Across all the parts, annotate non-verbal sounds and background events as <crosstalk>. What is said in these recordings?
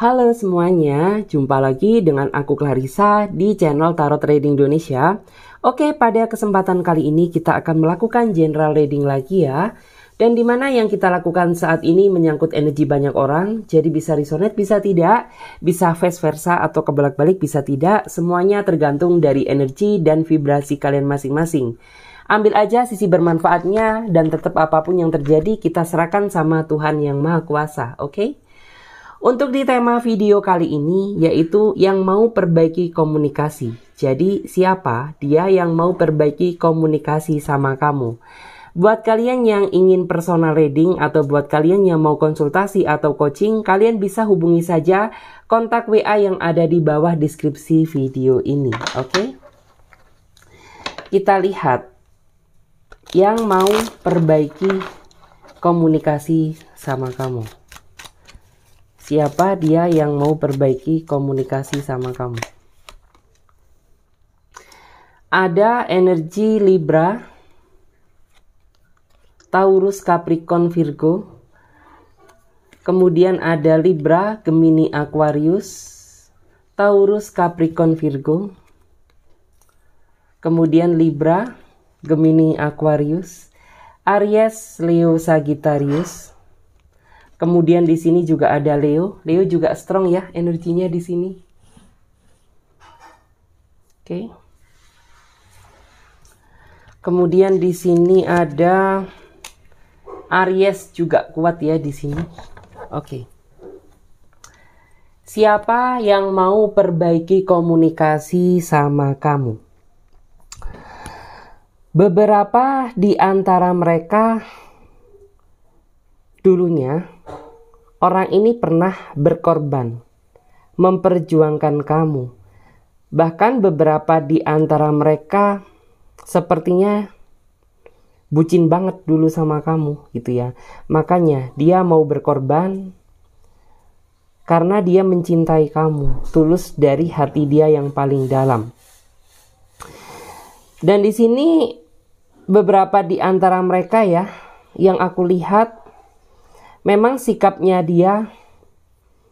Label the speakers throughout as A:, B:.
A: Halo semuanya, jumpa lagi dengan aku Clarissa di channel Tarot Trading Indonesia. Oke, pada kesempatan kali ini kita akan melakukan general reading lagi ya. Dan di mana yang kita lakukan saat ini menyangkut energi banyak orang, jadi bisa resonate, bisa tidak, bisa vice versa atau kebalik-balik, bisa tidak, semuanya tergantung dari energi dan vibrasi kalian masing-masing. Ambil aja sisi bermanfaatnya dan tetap apapun yang terjadi kita serahkan sama Tuhan Yang Maha Kuasa, oke? Okay? Untuk di tema video kali ini yaitu yang mau perbaiki komunikasi. Jadi siapa dia yang mau perbaiki komunikasi sama kamu? Buat kalian yang ingin personal reading atau buat kalian yang mau konsultasi atau coaching, kalian bisa hubungi saja kontak WA yang ada di bawah deskripsi video ini, oke? Okay? Kita lihat yang mau perbaiki komunikasi sama kamu siapa dia yang mau perbaiki komunikasi sama kamu. Ada energi Libra, Taurus, Capricorn, Virgo. Kemudian ada Libra, Gemini, Aquarius, Taurus, Capricorn, Virgo. Kemudian Libra, Gemini, Aquarius, Aries, Leo, Sagittarius. Kemudian di sini juga ada Leo. Leo juga strong ya energinya di sini. Oke. Okay. Kemudian di sini ada Aries juga kuat ya di sini. Oke. Okay. Siapa yang mau perbaiki komunikasi sama kamu? Beberapa di antara mereka Dulunya, orang ini pernah berkorban, memperjuangkan kamu. Bahkan beberapa di antara mereka sepertinya bucin banget dulu sama kamu gitu ya. Makanya dia mau berkorban karena dia mencintai kamu, tulus dari hati dia yang paling dalam. Dan di sini beberapa di antara mereka ya yang aku lihat memang sikapnya dia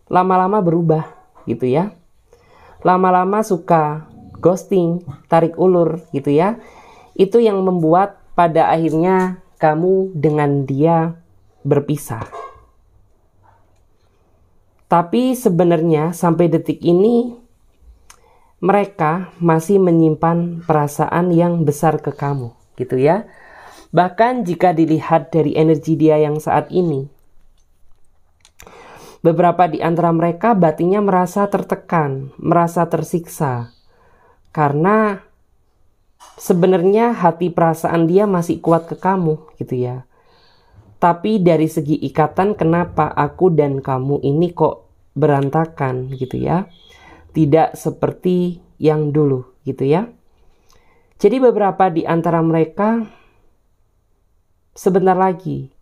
A: lama-lama berubah gitu ya. Lama-lama suka ghosting, tarik ulur gitu ya. Itu yang membuat pada akhirnya kamu dengan dia berpisah. Tapi sebenarnya sampai detik ini mereka masih menyimpan perasaan yang besar ke kamu gitu ya. Bahkan jika dilihat dari energi dia yang saat ini, Beberapa di antara mereka batinnya merasa tertekan, merasa tersiksa. Karena sebenarnya hati perasaan dia masih kuat ke kamu gitu ya. Tapi dari segi ikatan kenapa aku dan kamu ini kok berantakan gitu ya. Tidak seperti yang dulu gitu ya. Jadi beberapa di antara mereka sebentar lagi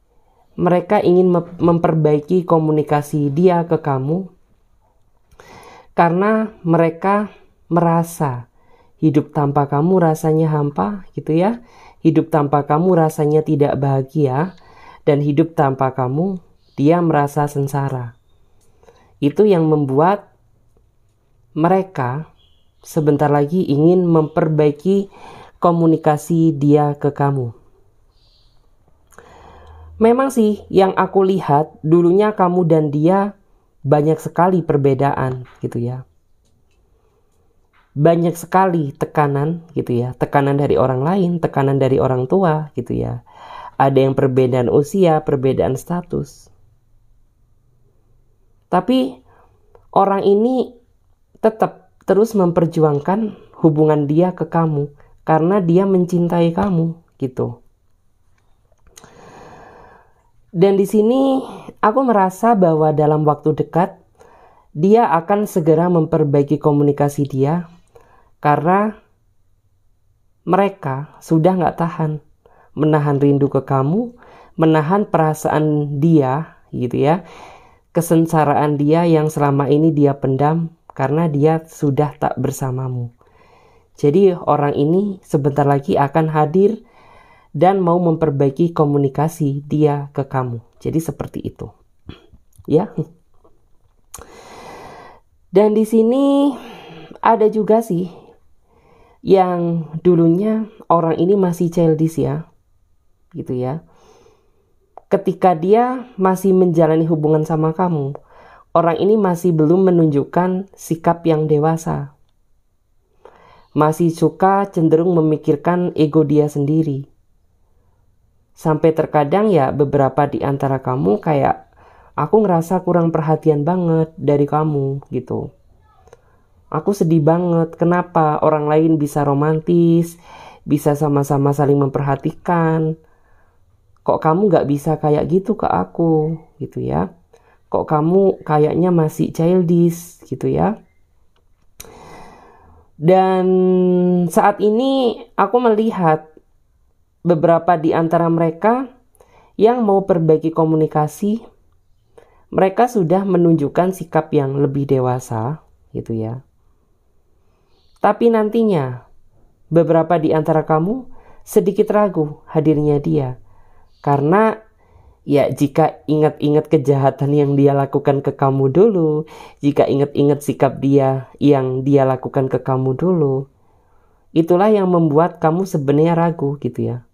A: mereka ingin memperbaiki komunikasi dia ke kamu karena mereka merasa hidup tanpa kamu rasanya hampa gitu ya. Hidup tanpa kamu rasanya tidak bahagia dan hidup tanpa kamu dia merasa sengsara. Itu yang membuat mereka sebentar lagi ingin memperbaiki komunikasi dia ke kamu. Memang sih yang aku lihat dulunya kamu dan dia banyak sekali perbedaan gitu ya. Banyak sekali tekanan gitu ya. Tekanan dari orang lain, tekanan dari orang tua gitu ya. Ada yang perbedaan usia, perbedaan status. Tapi orang ini tetap terus memperjuangkan hubungan dia ke kamu karena dia mencintai kamu gitu. Dan di sini aku merasa bahwa dalam waktu dekat dia akan segera memperbaiki komunikasi dia karena mereka sudah nggak tahan menahan rindu ke kamu, menahan perasaan dia gitu ya, kesengsaraan dia yang selama ini dia pendam karena dia sudah tak bersamamu. Jadi orang ini sebentar lagi akan hadir dan mau memperbaiki komunikasi dia ke kamu. Jadi seperti itu. Ya. Dan di sini ada juga sih yang dulunya orang ini masih childish ya. Gitu ya. Ketika dia masih menjalani hubungan sama kamu, orang ini masih belum menunjukkan sikap yang dewasa. Masih suka cenderung memikirkan ego dia sendiri Sampai terkadang ya beberapa di antara kamu kayak aku ngerasa kurang perhatian banget dari kamu gitu. Aku sedih banget kenapa orang lain bisa romantis, bisa sama-sama saling memperhatikan. Kok kamu gak bisa kayak gitu ke aku gitu ya. Kok kamu kayaknya masih childish gitu ya. Dan saat ini aku melihat beberapa di antara mereka yang mau perbaiki komunikasi, mereka sudah menunjukkan sikap yang lebih dewasa, gitu ya. Tapi nantinya, beberapa di antara kamu sedikit ragu hadirnya dia, karena ya jika ingat-ingat kejahatan yang dia lakukan ke kamu dulu, jika ingat-ingat sikap dia yang dia lakukan ke kamu dulu, itulah yang membuat kamu sebenarnya ragu, gitu ya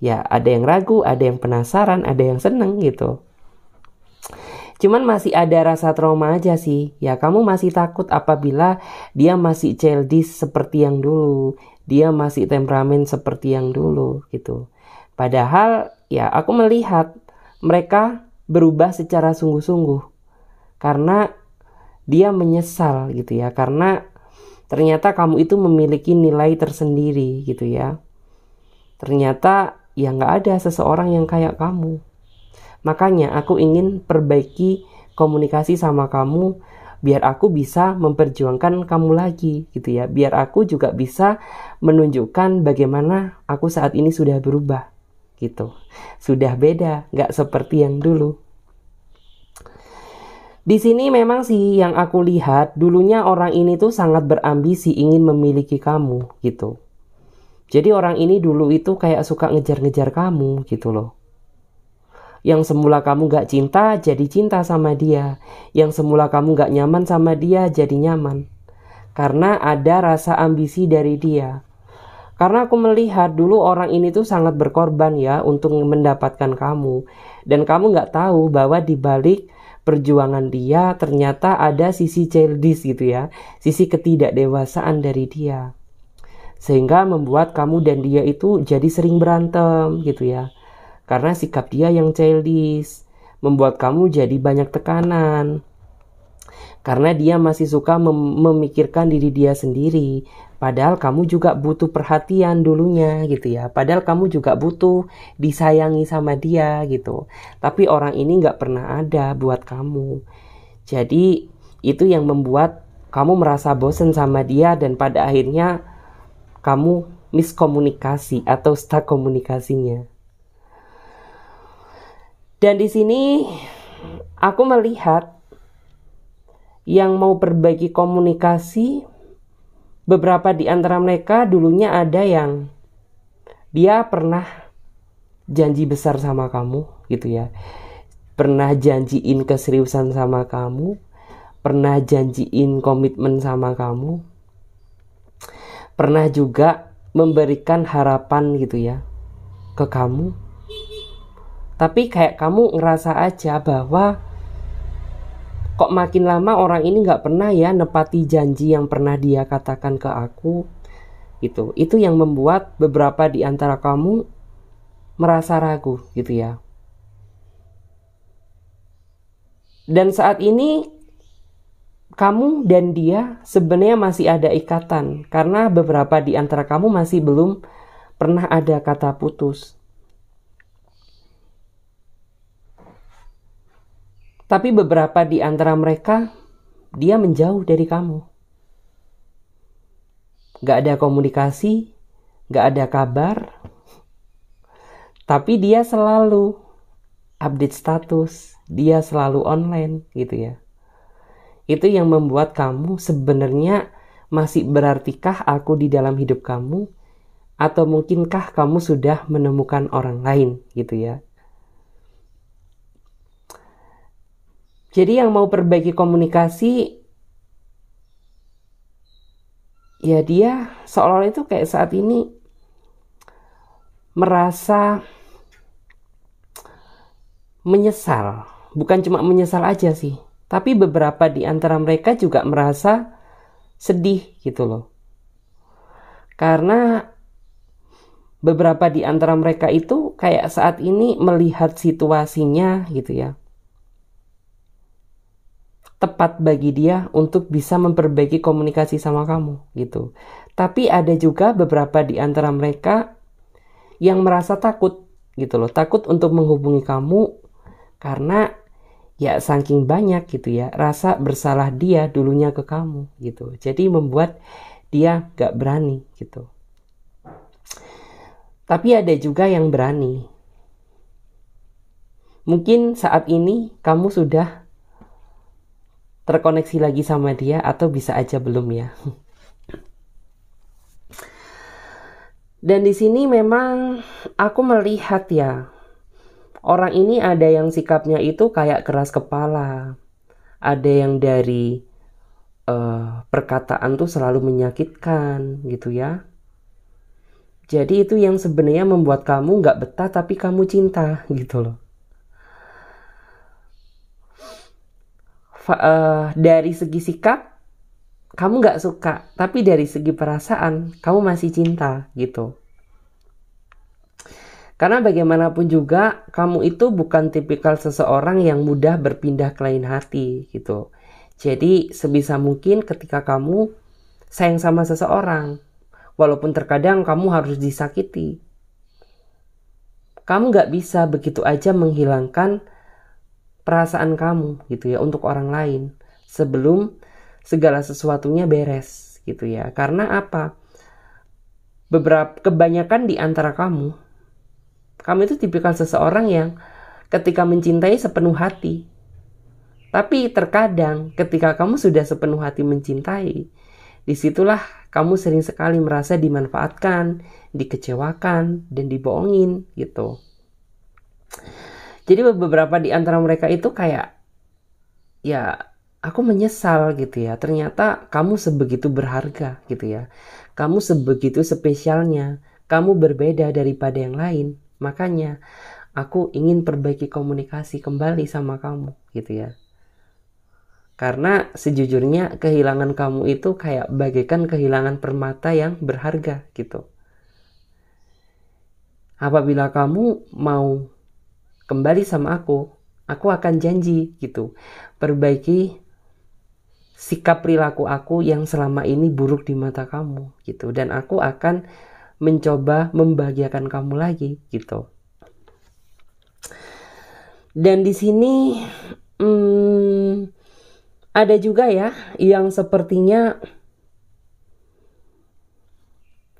A: ya ada yang ragu, ada yang penasaran, ada yang seneng gitu. Cuman masih ada rasa trauma aja sih. Ya kamu masih takut apabila dia masih childish seperti yang dulu. Dia masih temperamen seperti yang dulu gitu. Padahal ya aku melihat mereka berubah secara sungguh-sungguh. Karena dia menyesal gitu ya. Karena ternyata kamu itu memiliki nilai tersendiri gitu ya. Ternyata ya nggak ada seseorang yang kayak kamu. Makanya aku ingin perbaiki komunikasi sama kamu biar aku bisa memperjuangkan kamu lagi gitu ya. Biar aku juga bisa menunjukkan bagaimana aku saat ini sudah berubah gitu. Sudah beda, nggak seperti yang dulu. Di sini memang sih yang aku lihat dulunya orang ini tuh sangat berambisi ingin memiliki kamu gitu. Jadi orang ini dulu itu kayak suka ngejar-ngejar kamu gitu loh. Yang semula kamu gak cinta jadi cinta sama dia. Yang semula kamu gak nyaman sama dia jadi nyaman. Karena ada rasa ambisi dari dia. Karena aku melihat dulu orang ini tuh sangat berkorban ya untuk mendapatkan kamu. Dan kamu gak tahu bahwa di balik perjuangan dia ternyata ada sisi childish gitu ya. Sisi ketidakdewasaan dari dia sehingga membuat kamu dan dia itu jadi sering berantem gitu ya karena sikap dia yang childish membuat kamu jadi banyak tekanan karena dia masih suka mem memikirkan diri dia sendiri padahal kamu juga butuh perhatian dulunya gitu ya padahal kamu juga butuh disayangi sama dia gitu tapi orang ini nggak pernah ada buat kamu jadi itu yang membuat kamu merasa bosen sama dia dan pada akhirnya kamu miskomunikasi atau stuck komunikasinya. Dan di sini aku melihat yang mau perbaiki komunikasi beberapa di antara mereka dulunya ada yang dia pernah janji besar sama kamu gitu ya pernah janjiin keseriusan sama kamu pernah janjiin komitmen sama kamu pernah juga memberikan harapan gitu ya ke kamu tapi kayak kamu ngerasa aja bahwa kok makin lama orang ini nggak pernah ya nepati janji yang pernah dia katakan ke aku gitu itu yang membuat beberapa di antara kamu merasa ragu gitu ya dan saat ini kamu dan dia sebenarnya masih ada ikatan karena beberapa di antara kamu masih belum pernah ada kata putus. Tapi beberapa di antara mereka dia menjauh dari kamu. Gak ada komunikasi, gak ada kabar. Tapi dia selalu update status, dia selalu online gitu ya itu yang membuat kamu sebenarnya masih berartikah aku di dalam hidup kamu atau mungkinkah kamu sudah menemukan orang lain gitu ya jadi yang mau perbaiki komunikasi ya dia seolah-olah itu kayak saat ini merasa menyesal bukan cuma menyesal aja sih tapi beberapa di antara mereka juga merasa sedih gitu loh. Karena beberapa di antara mereka itu kayak saat ini melihat situasinya gitu ya. Tepat bagi dia untuk bisa memperbaiki komunikasi sama kamu gitu. Tapi ada juga beberapa di antara mereka yang merasa takut gitu loh, takut untuk menghubungi kamu karena ya saking banyak gitu ya rasa bersalah dia dulunya ke kamu gitu jadi membuat dia gak berani gitu tapi ada juga yang berani mungkin saat ini kamu sudah terkoneksi lagi sama dia atau bisa aja belum ya dan di sini memang aku melihat ya Orang ini ada yang sikapnya itu kayak keras kepala, ada yang dari uh, perkataan tuh selalu menyakitkan gitu ya. Jadi itu yang sebenarnya membuat kamu nggak betah tapi kamu cinta gitu loh. Fa uh, dari segi sikap kamu nggak suka tapi dari segi perasaan kamu masih cinta gitu. Karena bagaimanapun juga kamu itu bukan tipikal seseorang yang mudah berpindah ke lain hati gitu. Jadi sebisa mungkin ketika kamu sayang sama seseorang, walaupun terkadang kamu harus disakiti, kamu gak bisa begitu aja menghilangkan perasaan kamu gitu ya untuk orang lain sebelum segala sesuatunya beres gitu ya. Karena apa? Beberapa kebanyakan di antara kamu kamu itu tipikal seseorang yang ketika mencintai sepenuh hati. Tapi terkadang ketika kamu sudah sepenuh hati mencintai, disitulah kamu sering sekali merasa dimanfaatkan, dikecewakan, dan dibohongin gitu. Jadi beberapa di antara mereka itu kayak ya aku menyesal gitu ya. Ternyata kamu sebegitu berharga gitu ya. Kamu sebegitu spesialnya. Kamu berbeda daripada yang lain. Makanya aku ingin perbaiki komunikasi kembali sama kamu gitu ya. Karena sejujurnya kehilangan kamu itu kayak bagaikan kehilangan permata yang berharga gitu. Apabila kamu mau kembali sama aku, aku akan janji gitu. Perbaiki sikap perilaku aku yang selama ini buruk di mata kamu gitu dan aku akan mencoba membahagiakan kamu lagi gitu. Dan di sini hmm, ada juga ya yang sepertinya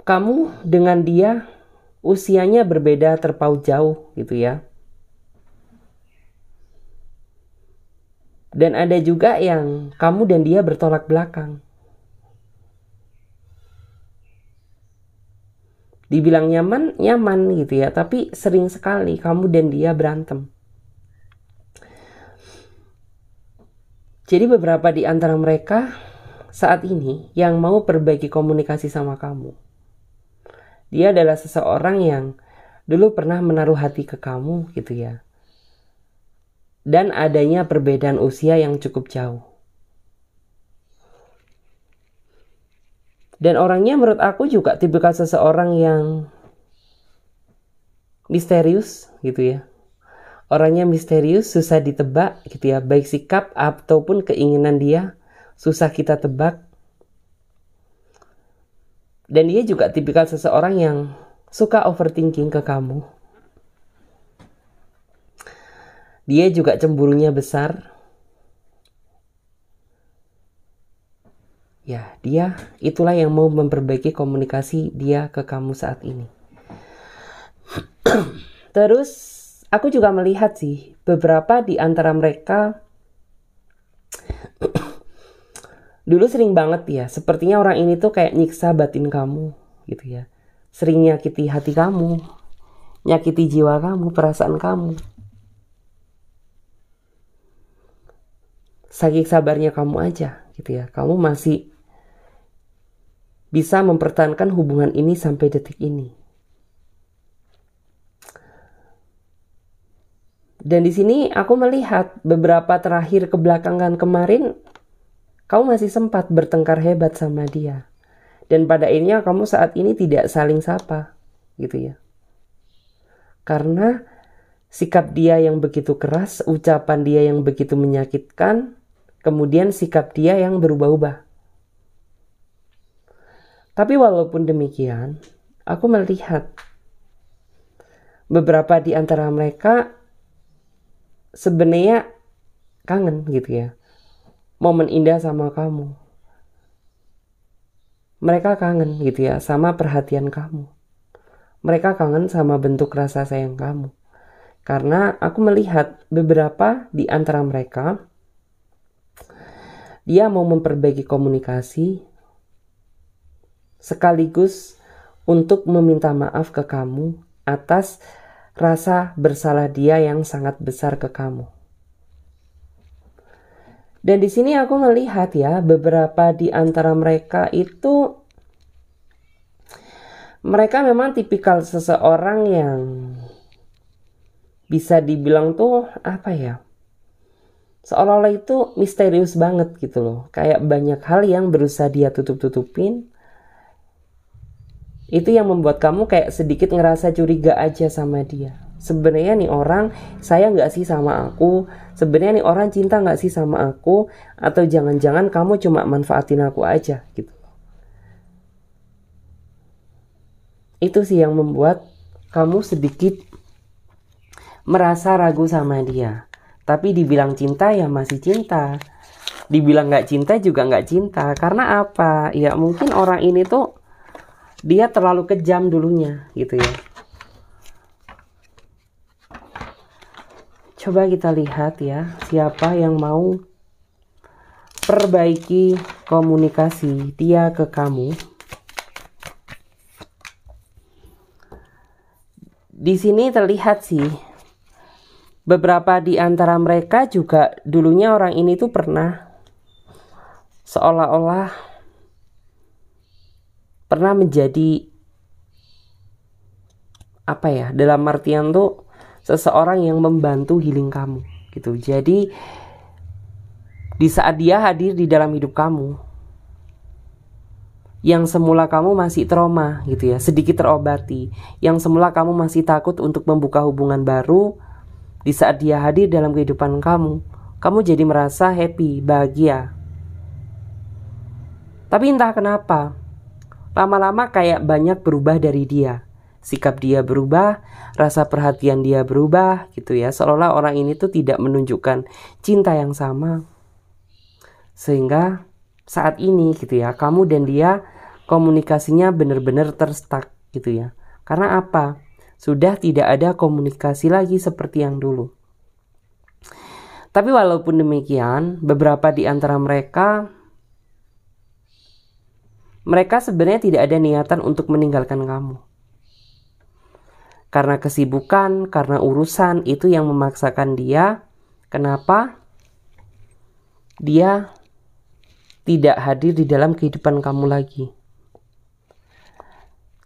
A: kamu dengan dia usianya berbeda terpaut jauh gitu ya. Dan ada juga yang kamu dan dia bertolak belakang. dibilang nyaman nyaman gitu ya tapi sering sekali kamu dan dia berantem jadi beberapa di antara mereka saat ini yang mau perbaiki komunikasi sama kamu dia adalah seseorang yang dulu pernah menaruh hati ke kamu gitu ya dan adanya perbedaan usia yang cukup jauh Dan orangnya menurut aku juga tipikal seseorang yang misterius gitu ya. Orangnya misterius, susah ditebak gitu ya, baik sikap ataupun keinginan dia susah kita tebak. Dan dia juga tipikal seseorang yang suka overthinking ke kamu. Dia juga cemburunya besar, Ya, dia itulah yang mau memperbaiki komunikasi dia ke kamu saat ini. <clears throat> Terus aku juga melihat sih beberapa di antara mereka <clears throat> dulu sering banget ya, sepertinya orang ini tuh kayak nyiksa batin kamu gitu ya. Sering nyakiti hati kamu, nyakiti jiwa kamu, perasaan kamu. Saking sabarnya kamu aja gitu ya. Kamu masih bisa mempertahankan hubungan ini sampai detik ini. Dan di sini aku melihat beberapa terakhir kebelakangan kemarin, kamu masih sempat bertengkar hebat sama dia. Dan pada akhirnya kamu saat ini tidak saling sapa, gitu ya. Karena sikap dia yang begitu keras, ucapan dia yang begitu menyakitkan, kemudian sikap dia yang berubah-ubah. Tapi walaupun demikian, aku melihat beberapa di antara mereka sebenarnya kangen gitu ya. Momen indah sama kamu. Mereka kangen gitu ya sama perhatian kamu. Mereka kangen sama bentuk rasa sayang kamu. Karena aku melihat beberapa di antara mereka dia mau memperbaiki komunikasi, sekaligus untuk meminta maaf ke kamu atas rasa bersalah dia yang sangat besar ke kamu. Dan di sini aku melihat ya beberapa di antara mereka itu mereka memang tipikal seseorang yang bisa dibilang tuh apa ya? Seolah-olah itu misterius banget gitu loh. Kayak banyak hal yang berusaha dia tutup-tutupin itu yang membuat kamu kayak sedikit ngerasa curiga aja sama dia sebenarnya nih orang saya nggak sih sama aku sebenarnya nih orang cinta nggak sih sama aku atau jangan-jangan kamu cuma manfaatin aku aja gitu itu sih yang membuat kamu sedikit merasa ragu sama dia tapi dibilang cinta ya masih cinta dibilang nggak cinta juga nggak cinta karena apa ya mungkin orang ini tuh dia terlalu kejam dulunya gitu ya coba kita lihat ya siapa yang mau perbaiki komunikasi dia ke kamu di sini terlihat sih beberapa di antara mereka juga dulunya orang ini tuh pernah seolah-olah pernah menjadi apa ya dalam artian tuh seseorang yang membantu healing kamu gitu jadi di saat dia hadir di dalam hidup kamu yang semula kamu masih trauma gitu ya sedikit terobati yang semula kamu masih takut untuk membuka hubungan baru di saat dia hadir dalam kehidupan kamu kamu jadi merasa happy bahagia tapi entah kenapa Lama-lama kayak banyak berubah dari dia. Sikap dia berubah, rasa perhatian dia berubah gitu ya. Seolah orang ini tuh tidak menunjukkan cinta yang sama. Sehingga saat ini gitu ya, kamu dan dia komunikasinya benar-benar terstak gitu ya. Karena apa? Sudah tidak ada komunikasi lagi seperti yang dulu. Tapi walaupun demikian, beberapa di antara mereka mereka sebenarnya tidak ada niatan untuk meninggalkan kamu. Karena kesibukan, karena urusan itu yang memaksakan dia. Kenapa? Dia tidak hadir di dalam kehidupan kamu lagi.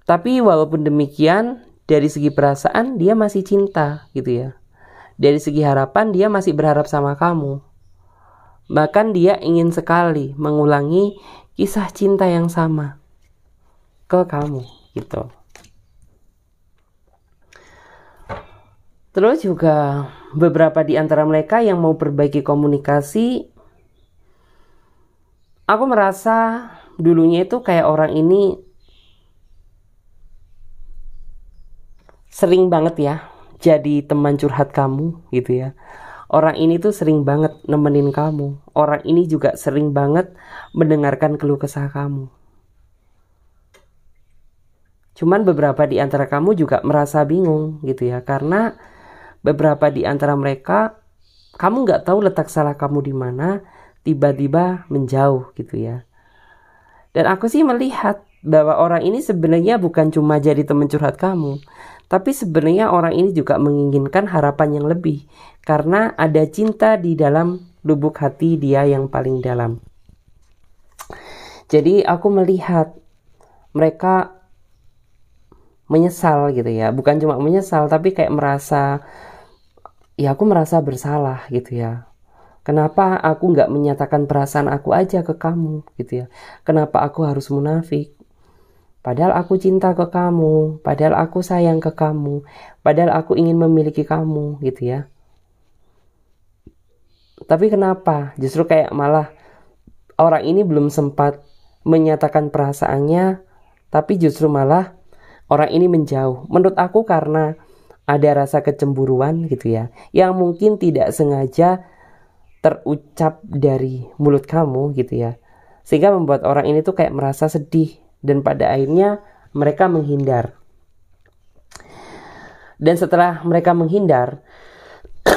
A: Tapi walaupun demikian, dari segi perasaan dia masih cinta gitu ya. Dari segi harapan dia masih berharap sama kamu. Bahkan dia ingin sekali mengulangi kisah cinta yang sama ke kamu gitu. Terus juga beberapa di antara mereka yang mau perbaiki komunikasi aku merasa dulunya itu kayak orang ini sering banget ya jadi teman curhat kamu gitu ya. Orang ini tuh sering banget nemenin kamu. Orang ini juga sering banget mendengarkan keluh kesah kamu. Cuman beberapa di antara kamu juga merasa bingung gitu ya, karena beberapa di antara mereka kamu nggak tahu letak salah kamu di mana, tiba-tiba menjauh gitu ya. Dan aku sih melihat bahwa orang ini sebenarnya bukan cuma jadi teman curhat kamu, tapi sebenarnya orang ini juga menginginkan harapan yang lebih karena ada cinta di dalam lubuk hati dia yang paling dalam. Jadi aku melihat mereka menyesal gitu ya. Bukan cuma menyesal tapi kayak merasa ya aku merasa bersalah gitu ya. Kenapa aku nggak menyatakan perasaan aku aja ke kamu gitu ya? Kenapa aku harus munafik? Padahal aku cinta ke kamu, padahal aku sayang ke kamu, padahal aku ingin memiliki kamu gitu ya. Tapi kenapa? Justru kayak malah orang ini belum sempat menyatakan perasaannya, tapi justru malah orang ini menjauh. Menurut aku karena ada rasa kecemburuan gitu ya, yang mungkin tidak sengaja terucap dari mulut kamu gitu ya. Sehingga membuat orang ini tuh kayak merasa sedih, dan pada akhirnya mereka menghindar. Dan setelah mereka menghindar, <clears throat>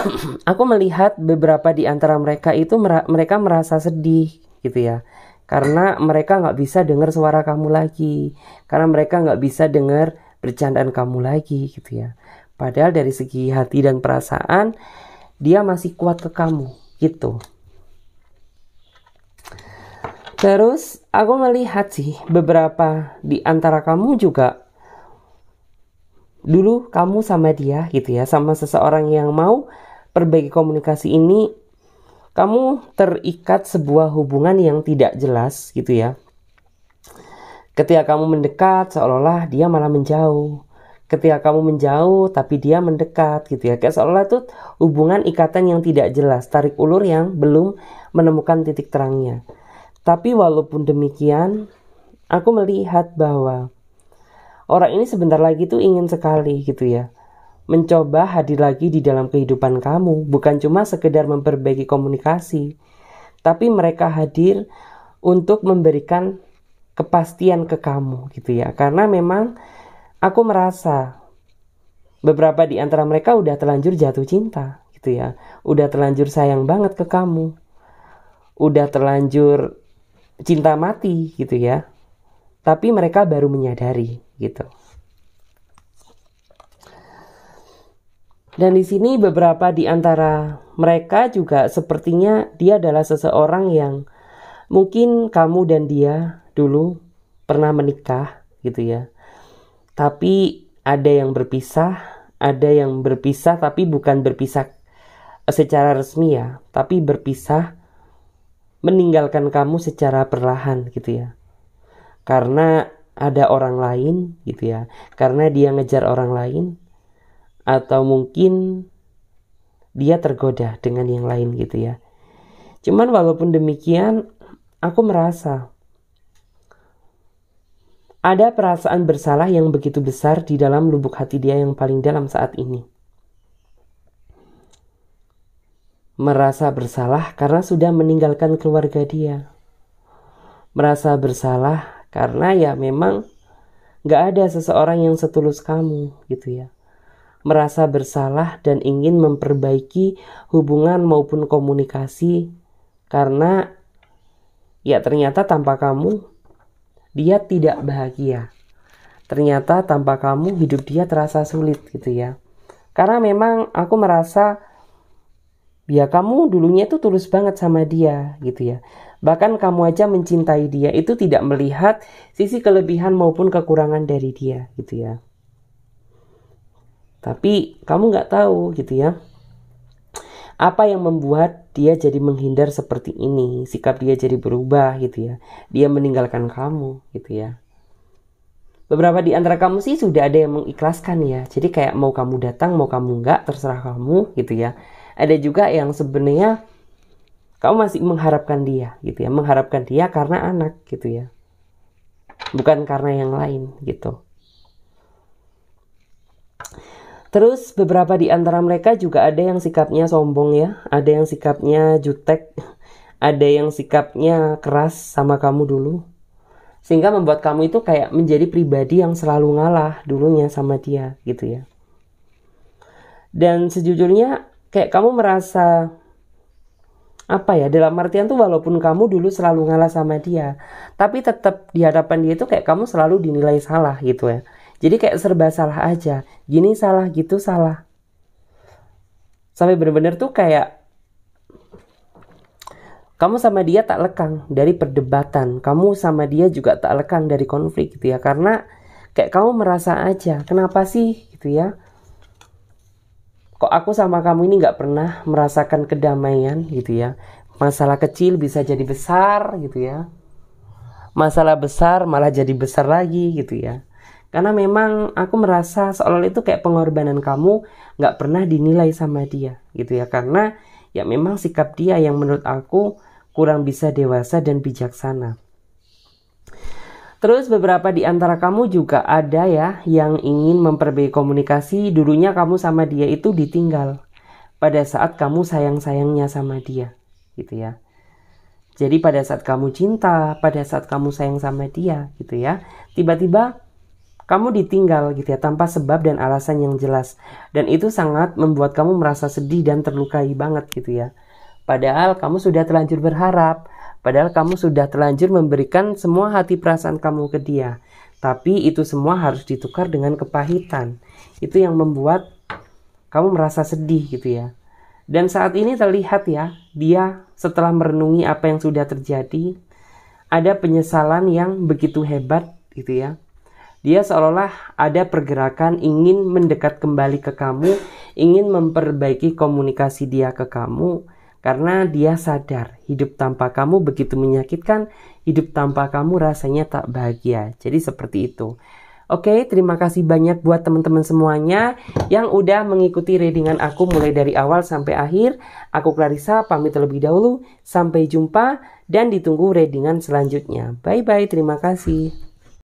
A: aku melihat beberapa di antara mereka itu mereka merasa sedih gitu ya. Karena mereka nggak bisa dengar suara kamu lagi. Karena mereka nggak bisa dengar bercandaan kamu lagi gitu ya. Padahal dari segi hati dan perasaan, dia masih kuat ke kamu gitu. Terus aku melihat sih beberapa di antara kamu juga dulu kamu sama dia gitu ya, sama seseorang yang mau perbaiki komunikasi ini kamu terikat sebuah hubungan yang tidak jelas gitu ya. Ketika kamu mendekat seolah-olah dia malah menjauh. Ketika kamu menjauh tapi dia mendekat gitu ya. Kayak seolah-olah itu hubungan ikatan yang tidak jelas, tarik ulur yang belum menemukan titik terangnya. Tapi walaupun demikian, aku melihat bahwa orang ini sebentar lagi tuh ingin sekali gitu ya. Mencoba hadir lagi di dalam kehidupan kamu, bukan cuma sekedar memperbaiki komunikasi, tapi mereka hadir untuk memberikan kepastian ke kamu gitu ya. Karena memang aku merasa beberapa di antara mereka udah terlanjur jatuh cinta gitu ya. Udah terlanjur sayang banget ke kamu. Udah terlanjur cinta mati gitu ya. Tapi mereka baru menyadari gitu. Dan di sini beberapa di antara mereka juga sepertinya dia adalah seseorang yang mungkin kamu dan dia dulu pernah menikah gitu ya. Tapi ada yang berpisah, ada yang berpisah tapi bukan berpisah secara resmi ya, tapi berpisah meninggalkan kamu secara perlahan gitu ya. Karena ada orang lain gitu ya. Karena dia ngejar orang lain atau mungkin dia tergoda dengan yang lain gitu ya. Cuman walaupun demikian aku merasa ada perasaan bersalah yang begitu besar di dalam lubuk hati dia yang paling dalam saat ini. merasa bersalah karena sudah meninggalkan keluarga dia, merasa bersalah karena ya memang gak ada seseorang yang setulus kamu gitu ya, merasa bersalah dan ingin memperbaiki hubungan maupun komunikasi karena ya ternyata tanpa kamu dia tidak bahagia. Ternyata tanpa kamu hidup dia terasa sulit gitu ya. Karena memang aku merasa ya kamu dulunya itu tulus banget sama dia gitu ya. Bahkan kamu aja mencintai dia itu tidak melihat sisi kelebihan maupun kekurangan dari dia gitu ya. Tapi kamu nggak tahu gitu ya. Apa yang membuat dia jadi menghindar seperti ini? Sikap dia jadi berubah gitu ya. Dia meninggalkan kamu gitu ya beberapa di antara kamu sih sudah ada yang mengikhlaskan ya. Jadi kayak mau kamu datang, mau kamu enggak, terserah kamu gitu ya ada juga yang sebenarnya kamu masih mengharapkan dia gitu ya mengharapkan dia karena anak gitu ya bukan karena yang lain gitu Terus beberapa di antara mereka juga ada yang sikapnya sombong ya, ada yang sikapnya jutek, ada yang sikapnya keras sama kamu dulu. Sehingga membuat kamu itu kayak menjadi pribadi yang selalu ngalah dulunya sama dia gitu ya. Dan sejujurnya kayak kamu merasa apa ya dalam artian tuh walaupun kamu dulu selalu ngalah sama dia tapi tetap di hadapan dia itu kayak kamu selalu dinilai salah gitu ya jadi kayak serba salah aja gini salah gitu salah sampai bener-bener tuh kayak kamu sama dia tak lekang dari perdebatan kamu sama dia juga tak lekang dari konflik gitu ya karena kayak kamu merasa aja kenapa sih gitu ya kok aku sama kamu ini nggak pernah merasakan kedamaian gitu ya masalah kecil bisa jadi besar gitu ya masalah besar malah jadi besar lagi gitu ya karena memang aku merasa seolah itu kayak pengorbanan kamu nggak pernah dinilai sama dia gitu ya karena ya memang sikap dia yang menurut aku kurang bisa dewasa dan bijaksana Terus beberapa di antara kamu juga ada ya yang ingin memperbaiki komunikasi dulunya kamu sama dia itu ditinggal pada saat kamu sayang-sayangnya sama dia gitu ya. Jadi pada saat kamu cinta, pada saat kamu sayang sama dia gitu ya, tiba-tiba kamu ditinggal gitu ya tanpa sebab dan alasan yang jelas dan itu sangat membuat kamu merasa sedih dan terlukai banget gitu ya. Padahal kamu sudah terlanjur berharap, Padahal kamu sudah terlanjur memberikan semua hati perasaan kamu ke dia. Tapi itu semua harus ditukar dengan kepahitan. Itu yang membuat kamu merasa sedih gitu ya. Dan saat ini terlihat ya, dia setelah merenungi apa yang sudah terjadi, ada penyesalan yang begitu hebat gitu ya. Dia seolah-olah ada pergerakan ingin mendekat kembali ke kamu, ingin memperbaiki komunikasi dia ke kamu, karena dia sadar hidup tanpa kamu begitu menyakitkan, hidup tanpa kamu rasanya tak bahagia. Jadi seperti itu. Oke, terima kasih banyak buat teman-teman semuanya yang udah mengikuti readingan aku mulai dari awal sampai akhir. Aku Clarissa pamit terlebih dahulu. Sampai jumpa dan ditunggu readingan selanjutnya. Bye bye, terima kasih.